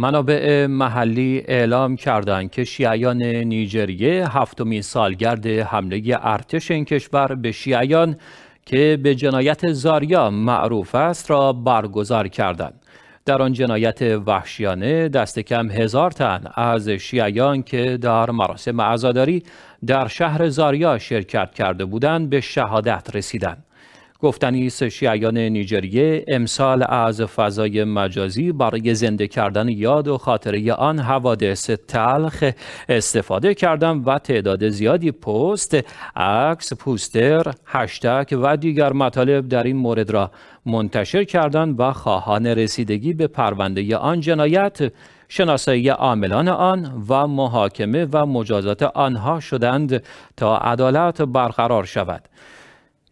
منابع محلی اعلام کردند که شیعیان نیجریه هفتمین سالگرد حمله ارتش این کشور به شیعیان که به جنایت زاریا معروف است را برگزار کردند. در آن جنایت وحشیانه دست کم هزار تن از شیعیان که در مراسم عزاداری در شهر زاریا شرکت کرده بودند به شهادت رسیدند. گفتنی شیعیان نیجریه امسال از فضای مجازی برای زنده کردن یاد و خاطره آن حوادث تلخ استفاده کردند و تعداد زیادی پست، عکس، پوستر، هشتک و دیگر مطالب در این مورد را منتشر کردند و خواهان رسیدگی به پرونده آن جنایت شناسایی عاملان آن و محاکمه و مجازات آنها شدند تا عدالت برقرار شود.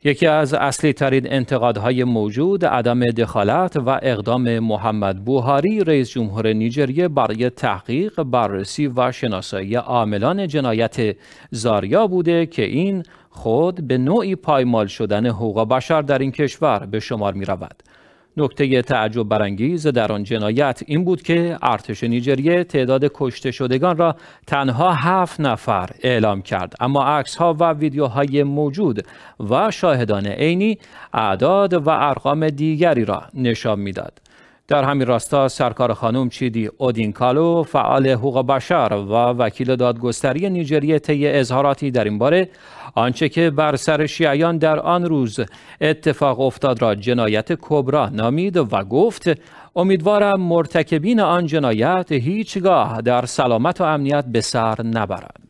یکی از اصلی ترین انتقادهای موجود عدم دخالت و اقدام محمد بوهاری رئیس جمهور نیجریه برای تحقیق بررسی و شناسایی عاملان جنایت زاریا بوده که این خود به نوعی پایمال شدن حقوق بشر در این کشور به شمار می رود. نکته تعجب برانگیز در آن جنایت این بود که ارتش نیجریه تعداد کشته شدگان را تنها هفت نفر اعلام کرد اما عکس ها و ویدیوهای موجود و شاهدان عینی اعداد و ارقام دیگری را نشان میداد در همین راستا سرکار خانم چیدی کالو فعال حقوق بشر و وکیل دادگستری نیجریه طی اظهاراتی در این باره آنچه که بر سر شیعیان در آن روز اتفاق افتاد را جنایت کبرا نامید و گفت امیدوارم مرتکبین آن جنایت هیچگاه در سلامت و امنیت به سر نبرند